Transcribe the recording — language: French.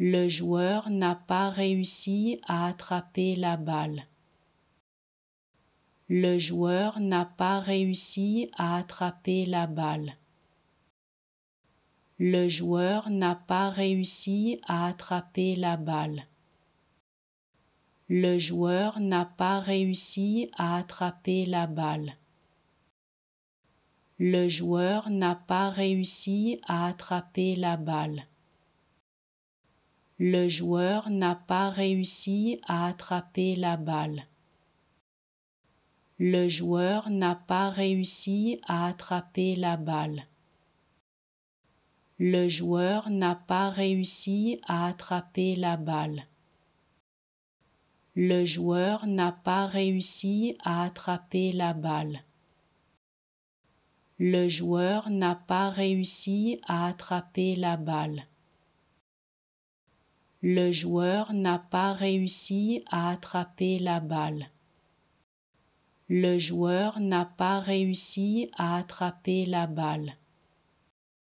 le joueur n'a pas réussi à attraper la balle. Le joueur n'a pas réussi à attraper la balle. Le joueur n'a pas réussi à attraper la balle. Le joueur n'a pas réussi à attraper la balle. Le joueur n'a pas réussi à attraper la balle le joueur n'a pas réussi à attraper la balle. Le joueur n'a pas réussi à attraper la balle. Le joueur n'a pas réussi à attraper la balle. Le joueur n'a pas réussi à attraper la balle. Le joueur n'a pas réussi à attraper la balle le joueur n'a pas réussi à attraper la balle. Le joueur n'a pas réussi à attraper la balle.